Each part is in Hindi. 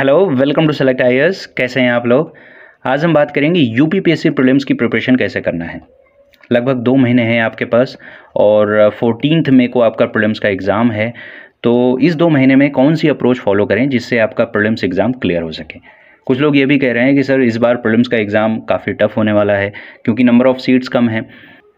hello welcome to select I कैसे हैं आप लोग आज हम बात करेंगे U P P S C prelims की प्रिपरेशन कैसे करना है लगभग दो महीने हैं आपके पास और फोर्टीनथ मे को आपका प्रीलिम्स का एग्ज़ाम है तो इस दो महीने में कौन सी अप्रोच फॉलो करें जिससे आपका प्रीलिम्स एग्ज़ाम क्लियर हो सके कुछ लोग ये भी कह रहे हैं कि सर इस बार प्रोलिम्स का एग्ज़ाम काफ़ी टफ होने वाला है क्योंकि नंबर ऑफ़ सीट्स कम हैं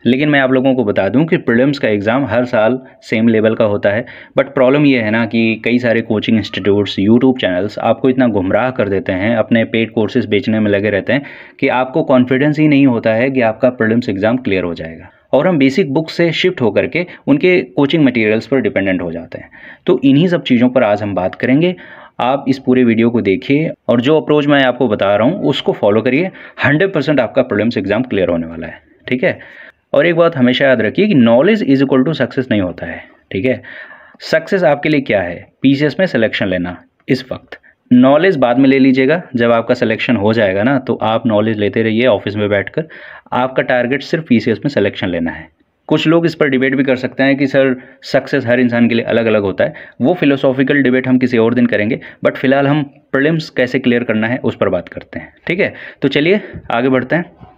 लेकिन मैं आप लोगों को बता दूं कि प्रीलिम्स का एग्ज़ाम हर साल सेम लेवल का होता है बट प्रॉब्लम ये है ना कि कई सारे कोचिंग इंस्टीट्यूट्स यूट्यूब चैनल्स आपको इतना गुमराह कर देते हैं अपने पेड कोर्सेज बेचने में लगे रहते हैं कि आपको कॉन्फिडेंस ही नहीं होता है कि आपका प्रीलिम्स एग्ज़ाम क्लियर हो जाएगा और हम बेसिक बुक से शिफ्ट होकर के उनके कोचिंग मटेरियल्स पर डिपेंडेंट हो जाते हैं तो इन्हीं सब चीज़ों पर आज हम बात करेंगे आप इस पूरे वीडियो को देखिए और जो अप्रोच मैं आपको बता रहा हूँ उसको फॉलो करिए 100% आपका प्रॉब्लम्स एग्ज़ाम क्लियर होने वाला है ठीक है और एक बात हमेशा याद रखिए कि knowledge is equal to success नहीं होता है ठीक है सक्सेस आपके लिए क्या है पीसीएस में सिलेक्शन लेना इस वक्त नॉलेज बाद में ले लीजिएगा जब आपका सिलेक्शन हो जाएगा ना तो आप नॉलेज लेते रहिए ऑफिस में बैठकर आपका टारगेट सिर्फ पी में सिलेक्शन लेना है कुछ लोग इस पर डिबेट भी कर सकते हैं कि सर सक्सेस हर इंसान के लिए अलग अलग होता है वो फिलोसॉफिकल डिबेट हम किसी और दिन करेंगे बट फिलहाल हम प्रलिम्स कैसे क्लियर करना है उस पर बात करते हैं ठीक है तो चलिए आगे बढ़ते हैं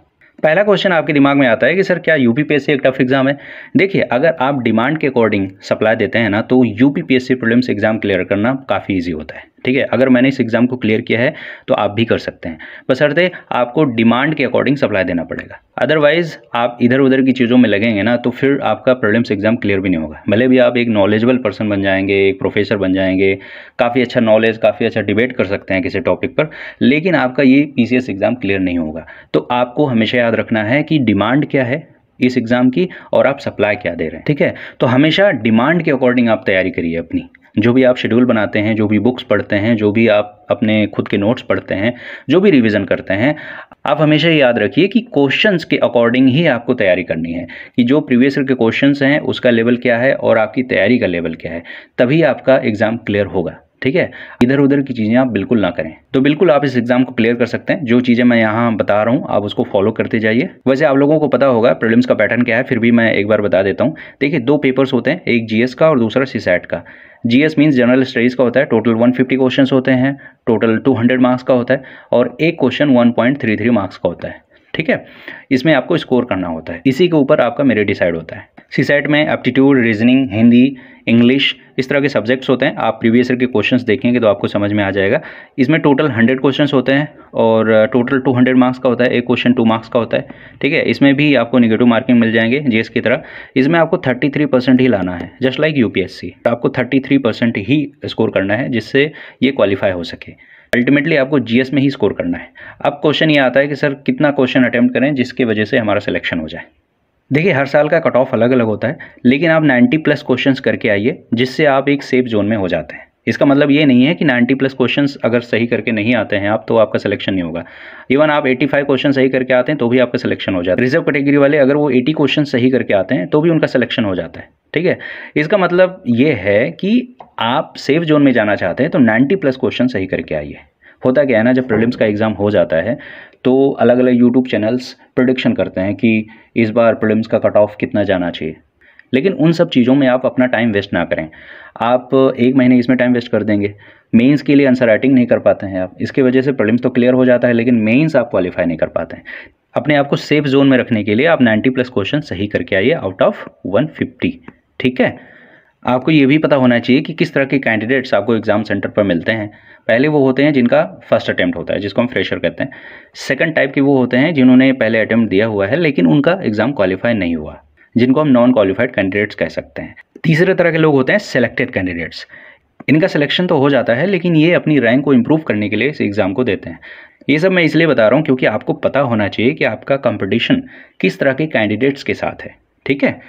पहला क्वेश्चन आपके दिमाग में आता है कि सर क्या यू पी एक टफ एग्जाम है देखिए अगर आप डिमांड के अकॉर्डिंग सप्लाई देते हैं ना तो U P exams exam clear करना काफ़ी ईजी होता है ठीक है अगर मैंने इस एग्ज़ाम को क्लियर किया है तो आप भी कर सकते हैं बसरते आपको डिमांड के अकॉर्डिंग सप्लाई देना पड़ेगा अदरवाइज़ आप इधर उधर की चीज़ों में लगेंगे ना तो फिर आपका प्रॉब्लम्स एग्ज़ाम क्लियर भी नहीं होगा भले भी आप एक नॉलेजेबल पर्सन बन जाएंगे एक प्रोफेसर बन जाएंगे काफ़ी अच्छा नॉलेज काफ़ी अच्छा डिबेट कर सकते हैं किसी टॉपिक पर लेकिन आपका ये पी एग्ज़ाम क्लियर नहीं होगा तो आपको हमेशा याद रखना है कि डिमांड क्या है इस एग्ज़ाम की और आप सप्लाई क्या दे रहे हैं ठीक है तो हमेशा डिमांड के अकॉर्डिंग आप तैयारी करिए अपनी जो भी आप शेड्यूल बनाते हैं जो भी बुक्स पढ़ते हैं जो भी आप अपने खुद के नोट्स पढ़ते हैं जो भी रिवीजन करते हैं आप हमेशा याद रखिए कि क्वेश्चंस के अकॉर्डिंग ही आपको तैयारी करनी है कि जो प्रीवियस ईयर के क्वेश्चंस हैं उसका लेवल क्या है और आपकी तैयारी का लेवल क्या है तभी आपका एग्ज़ाम क्लियर होगा ठीक है इधर उधर की चीज़ें आप बिल्कुल ना करें तो बिल्कुल आप इस एग्जाम को क्लियर कर सकते हैं जो चीज़ें मैं यहाँ बता रहा हूँ आप उसको फॉलो करते जाइए वैसे आप लोगों को पता होगा प्रॉब्लम्स का पैटर्न क्या है फिर भी मैं एक बार बता देता हूँ देखिए दो पेपर्स होते हैं एक जीएस का और दूसरा सी का जीएस मीन्स जनरल स्टडीज़ का होता है टोटल 150 फिफ्टी होते हैं टोटल 200 मार्क्स का होता है और एक क्वेश्चन 1.33 मार्क्स का होता है ठीक है इसमें आपको स्कोर करना होता है इसी के ऊपर आपका मेरिट डिसाइड होता है सी सेट में एप्टीट्यूड रीजनिंग हिंदी इंग्लिश इस तरह के सब्जेक्ट्स होते हैं आप प्रीवियस ईयर के क्वेश्चंस देखेंगे तो आपको समझ में आ जाएगा इसमें टोटल हंड्रेड क्वेश्चंस होते हैं और टोटल टू हंड्रेड मार्क्स का होता है एक क्वेश्चन टू मार्क्स का होता है ठीक है इसमें भी आपको निगेटिव मार्किंग मिल जाएंगे जीएस की तरह इसमें आपको थर्टी थ्री परसेंट ही लाना है जस्ट लाइक यू तो आपको थर्टी थ्री परसेंट ही स्कोर करना है जिससे ये क्वालिफाई हो सके अल्टीमेटली आपको जीएस में ही स्कोर करना है अब क्वेश्चन ये आता है कि सर कितना क्वेश्चन अटैम्प्ट करें जिसके वजह से हमारा सिलेक्शन हो जाए देखिए हर साल का कट ऑफ अलग अलग होता है लेकिन आप 90 प्लस क्वेश्चंस करके आइए जिससे आप एक सेफ जोन में हो जाते हैं इसका मतलब ये नहीं है कि 90 प्लस क्वेश्चंस अगर सही करके नहीं आते हैं आप तो आपका सिलेक्शन नहीं होगा इवन आप 85 क्वेश्चन सही करके आते हैं तो भी आपका सिलेक्शन हो जाता है रिजर्व कैटेगरी वाले अगर वो 80 क्वेश्चन सही करके आते हैं तो भी उनका सिलेक्शन हो जाता है ठीक है इसका मतलब ये है कि आप सेफ जोन में जाना चाहते हैं तो नाइन्टी प्लस क्वेश्चन सही करके आइए होता क्या है ना जब प्रिलिम्स का एग्ज़ाम हो जाता है तो अलग अलग यूट्यूब चैनल्स प्रोडिक्शन करते हैं कि इस बार प्रिलिम्स का कट ऑफ कितना जाना चाहिए लेकिन उन सब चीज़ों में आप अपना टाइम वेस्ट ना करें आप एक महीने इसमें टाइम वेस्ट कर देंगे मेंस के लिए आंसर राइटिंग नहीं कर पाते हैं आप इसके वजह से प्रॉब्लम्स तो क्लियर हो जाता है लेकिन मेंस आप क्वालिफाई नहीं कर पाते हैं अपने आप को सेफ जोन में रखने के लिए आप 90 प्लस क्वेश्चन सही करके आइए आउट ऑफ 150 ठीक है आपको ये भी पता होना चाहिए कि किस तरह के कैंडिडेट्स आपको एग्ज़ाम सेंटर पर मिलते हैं पहले वो होते हैं जिनका फर्स्ट अटैम्प्ट होता है जिसको हम फ्रेशर कहते हैं सेकंड टाइप के वो होते हैं जिन्होंने पहले अटैम्प्ट दिया हुआ है लेकिन उनका एग्ज़ाम क्वालिफाई नहीं हुआ जिनको हम नॉन क्वालिफाइड कैंडिडेट्स कह सकते हैं तीसरे तरह के लोग होते हैं सेलेक्टेड कैंडिडेट्स इनका सिलेक्शन तो हो जाता है लेकिन ये अपनी रैंक को इम्प्रूव करने के लिए इस एग्ज़ाम को देते हैं ये सब मैं इसलिए बता रहा हूँ क्योंकि आपको पता होना चाहिए कि आपका कंपटीशन किस तरह के कैंडिडेट्स के साथ है ठीक है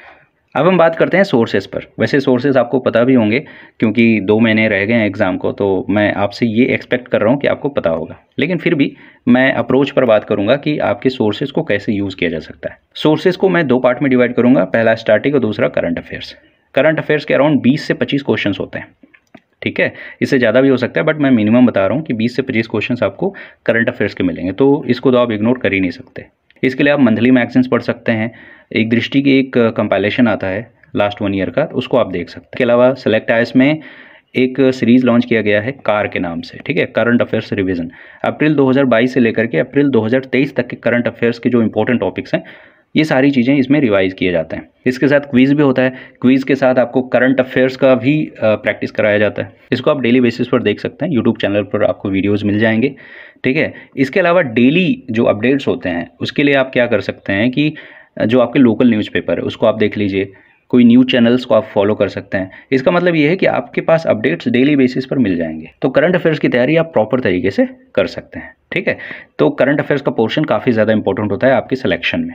अब हम बात करते हैं सोर्सेज पर वैसे सोर्सेज आपको पता भी होंगे क्योंकि दो महीने रह गए हैं एग्ज़ाम को तो मैं आपसे ये एक्सपेक्ट कर रहा हूँ कि आपको पता होगा लेकिन फिर भी मैं अप्रोच पर बात करूँगा कि आपके सोर्सेज को कैसे यूज़ किया जा सकता है सोर्सेज को मैं दो पार्ट में डिवाइड करूँगा पहला स्टार्टिंग और दूसरा करंट अफेयर्स करंट अफेयर्स के अराउंड बीस से पच्चीस क्वेश्चन होते हैं ठीक है इससे ज़्यादा भी हो सकता है बट मैं मिनिमम बता रहा हूँ कि बीस से पच्चीस क्वेश्चन आपको करंट अफेयर्स के मिलेंगे तो इसको तो आप इग्नोर कर ही नहीं सकते इसके लिए आप मंथली मैगजीन्स पढ़ सकते हैं एक दृष्टि की एक कंपाइलेशन आता है लास्ट वन ईयर का तो उसको आप देख सकते हैं इसके अलावा सेलेक्ट आयस में एक सीरीज़ लॉन्च किया गया है कार के नाम से ठीक है करंट अफेयर्स रिवीजन अप्रैल 2022 से लेकर के अप्रैल 2023 तक के करंट अफेयर्स के जो इंपॉर्टेंट टॉपिक्स हैं ये सारी चीज़ें इसमें रिवाइज किए जाते हैं इसके साथ क्वीज़ भी होता है क्वीज़ के साथ आपको करंट अफेयर्स का भी प्रैक्टिस कराया जाता है इसको आप डेली बेसिस पर देख सकते हैं यूट्यूब चैनल पर आपको वीडियोज़ मिल जाएंगे ठीक है इसके अलावा डेली जो अपडेट्स होते हैं उसके लिए आप क्या कर सकते हैं कि जो आपके लोकल न्यूज़पेपर है उसको आप देख लीजिए कोई न्यूज़ चैनल्स को आप फॉलो कर सकते हैं इसका मतलब ये है कि आपके पास अपडेट्स डेली बेसिस पर मिल जाएंगे तो करंट अफेयर्स की तैयारी आप प्रॉपर तरीके से कर सकते हैं ठीक है तो करंट अफेयर्स का पोर्शन काफ़ी ज़्यादा इंपॉर्टेंट होता है आपके सिलेक्शन में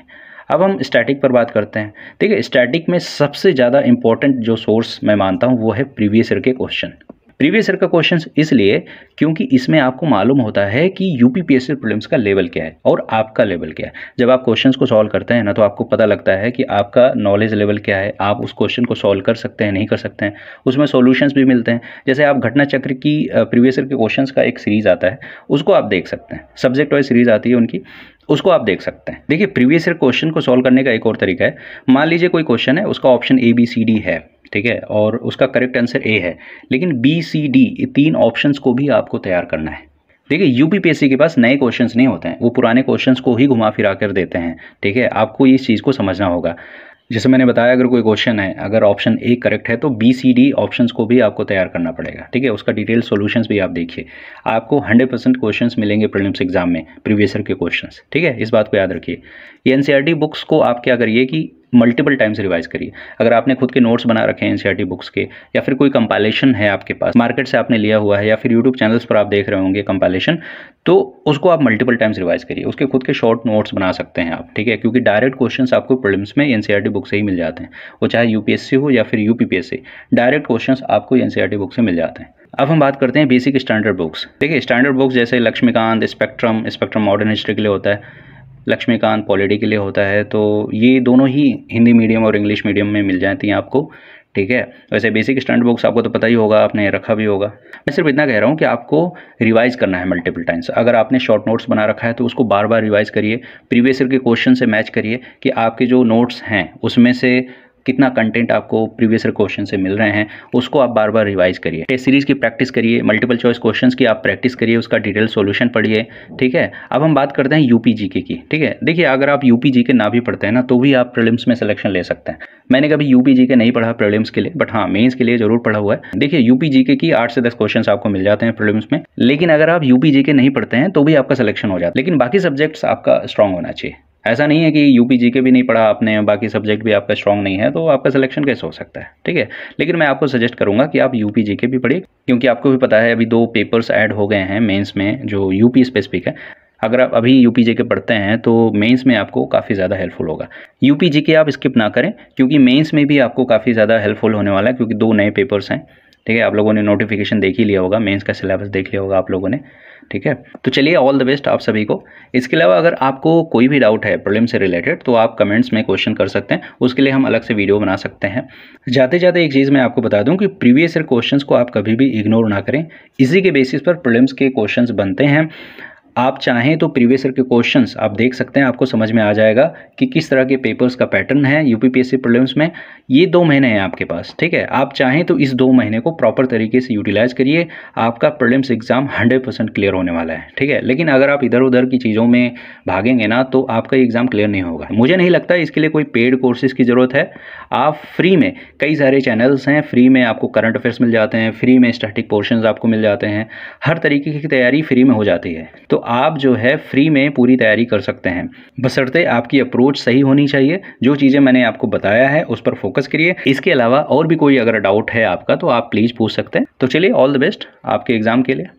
अब हम स्टैटिक पर बात करते हैं ठीक है स्टैटिक में सबसे ज़्यादा इंपॉर्टेंट जो सोर्स मैं मानता हूँ वो है प्रीवियस ईयर के क्वेश्चन प्रीवियस ईयर का क्वेश्चन इसलिए क्योंकि इसमें आपको मालूम होता है कि यू पी प्रॉब्लम्स का लेवल क्या है और आपका लेवल क्या है जब आप क्वेश्चन को सॉल्व करते हैं ना तो आपको पता लगता है कि आपका नॉलेज लेवल क्या है आप उस क्वेश्चन को सॉल्व कर सकते हैं नहीं कर सकते हैं उसमें सोल्यूशंस भी मिलते हैं जैसे आप घटना चक्र की प्रीवियस ईयर के क्वेश्चन का एक सीरीज आता है उसको आप देख सकते हैं सब्जेक्ट वाइज सीरीज आती है उनकी उसको आप देख सकते हैं देखिए प्रीवियस ईयर क्वेश्चन को सॉल्व करने का एक और तरीका है मान लीजिए कोई क्वेश्चन है उसका option A B C D है ठीक है और उसका करेक्ट आंसर ए है लेकिन बी सी डी तीन ऑप्शंस को भी आपको तैयार करना है देखिए यूपीपीएससी के पास नए क्वेश्चंस नहीं होते हैं वो पुराने क्वेश्चंस को ही घुमा फिरा कर देते हैं ठीक है आपको इस चीज़ को समझना होगा जैसे मैंने बताया अगर कोई क्वेश्चन है अगर ऑप्शन ए करेक्ट है तो बी सी डी ऑप्शन को भी आपको तैयार करना पड़ेगा ठीक है उसका डिटेल सॉल्यूशंस भी आप देखिए आपको 100 परसेंट क्वेश्चन मिलेंगे प्रिलिम्स एग्जाम में प्रीवियसर के क्वेश्चन ठीक है इस बात को याद रखिए ये एन बुक्स e को आप क्या करिए कि मल्टीपल टाइम्स रिवाइज करिए अगर आपने खुद के नोट्स बना रखे हैं एनसीआरटी बुक्स e के या फिर कोई कंपाइलेशन है आपके पास मार्केट से आपने लिया हुआ है या फिर यूट्यूब चैनल्स पर आप देख रहे होंगे कंपाइलेशन तो उसको आप मल्टीपल टाइम्स रिवाइज करिए उसके खुद के शॉर्ट नोट्स बना सकते हैं आप ठीक है क्योंकि डायरेक्ट क्वेश्चन आपको प्रॉब्लम्स में एनसीआरटी बुक e से ही मिल जाते हैं वो चाहे यूपीएससी हो या फिर यूपीपीएससी डायरेक्ट क्वेश्चन आपको एनसीआरटी बुक e से मिल जाते हैं अब हम बात करते हैं बेसिक स्टैंडर्ड बुक्स देखिए स्टैंडर्ड बुक्स जैसे Laxmikanth Spectrum Spectrum modern history के लिए होता है लक्ष्मीकांत पॉलिटी के लिए होता है तो ये दोनों ही हिंदी मीडियम और इंग्लिश मीडियम में मिल जाती हैं आपको ठीक है वैसे बेसिक स्टैंड बुक्स आपको तो पता ही होगा आपने रखा भी होगा मैं सिर्फ इतना कह रहा हूँ कि आपको रिवाइज करना है मल्टीपल टाइम्स अगर आपने शॉर्ट नोट्स बना रखा है तो उसको बार बार रिवाइज करिए प्रीवियस ईयर के क्वेश्चन से मैच करिए कि आपके जो नोट्स हैं उसमें से कितना कंटेंट आपको प्रीवियस क्वेश्चन से मिल रहे हैं उसको आप बार बार रिवाइज करिए टेस्ट सीरीज़ की प्रैक्टिस करिए मल्टीपल चॉइस क्वेश्चन की आप प्रैक्टिस करिए उसका डिटेल सोल्यूशन पढ़िए ठीक है अब हम बात करते हैं यूपी जी की ठीक है देखिए अगर आप यूपी जी के ना भी पढ़ते हैं ना तो भी आप प्रिलिम्स में सिलेक्शन ले सकते हैं मैंने कभी यूपी जी के नहीं पढ़ा प्रिलिम्स के लिए बट हाँ मेन्स के लिए जरूर पढ़ा हुआ है देखिए यूपी जी के की आठ से दस क्वेश्चन आपको मिल जाते हैं प्रिलिम्स में लेकिन अगर आप यूपी जी के नहीं पढ़ते हैं तो भी आपका सिलेक्शन हो जाता है लेकिन बाकी सब्जेक्ट्स आपका स्ट्रॉन्ग होना चाहिए ऐसा नहीं है कि यूपी जी के भी नहीं पढ़ा आपने बाकी सब्जेक्ट भी आपका स्ट्रॉन्ग नहीं है तो आपका सिलेक्शन कैसे हो सकता है ठीक है लेकिन मैं आपको सजेस्ट करूंगा कि आप यूपी जी के भी पढ़िए क्योंकि आपको भी पता है अभी दो पेपर्स ऐड हो गए हैं मेंस में जो यूपी स्पेसिफिक है अगर आप अभी यूपी जी के पढ़ते हैं तो मेंस में आपको काफ़ी ज़्यादा हेल्पफुल होगा यूपी जी के आप स्किप ना करें क्योंकि मेंस में भी आपको काफ़ी ज़्यादा हेल्पफुल होने वाला है क्योंकि दो नए पेपर्स हैं ठीक है आप लोगों ने नोटिफिकेशन देख ही लिया होगा मेंस का सिलेबस देख लिया होगा आप लोगों ने ठीक है तो चलिए ऑल द बेस्ट आप सभी को इसके अलावा अगर आपको कोई भी डाउट है प्रॉब्लम से रिलेटेड तो आप कमेंट्स में क्वेश्चन कर सकते हैं उसके लिए हम अलग से वीडियो बना सकते हैं जाते जाते एक चीज़ मैं आपको बता दूं कि प्रीवियस ईयर क्वेश्चंस को आप कभी भी इग्नोर ना करें इसी के बेसिस पर प्रॉब्लम्स के क्वेश्चन बनते हैं आप चाहें तो प्रीवियस ईयर के क्वेश्चंस आप देख सकते हैं आपको समझ में आ जाएगा कि किस तरह के पेपर्स का पैटर्न है यूपीपीएससी प्रीलिम्स में ये दो महीने हैं आपके पास ठीक है आप चाहें तो इस दो महीने को प्रॉपर तरीके से यूटिलाइज करिए आपका prelims exam hundred percent clear होने वाला है ठीक है लेकिन अगर आप इधर उधर की चीज़ों में भागेंगे ना तो आपका एग्जाम क्लियर नहीं होगा मुझे नहीं लगता इसके लिए कोई पेड कोर्सेज की ज़रूरत है आप फ्री में कई सारे चैनल्स हैं फ्री में आपको करंट अफेयर्स मिल जाते हैं फ्री में स्टैटिक पोर्शन आपको मिल जाते हैं हर तरीके की तैयारी फ्री में हो जाती है तो आप जो है फ्री में पूरी तैयारी कर सकते हैं बसरते आपकी अप्रोच सही होनी चाहिए जो चीज़ें मैंने आपको बताया है उस पर फोकस करिए इसके अलावा और भी कोई अगर डाउट है आपका तो आप प्लीज़ पूछ सकते हैं तो चलिए ऑल द बेस्ट आपके एग्ज़ाम के लिए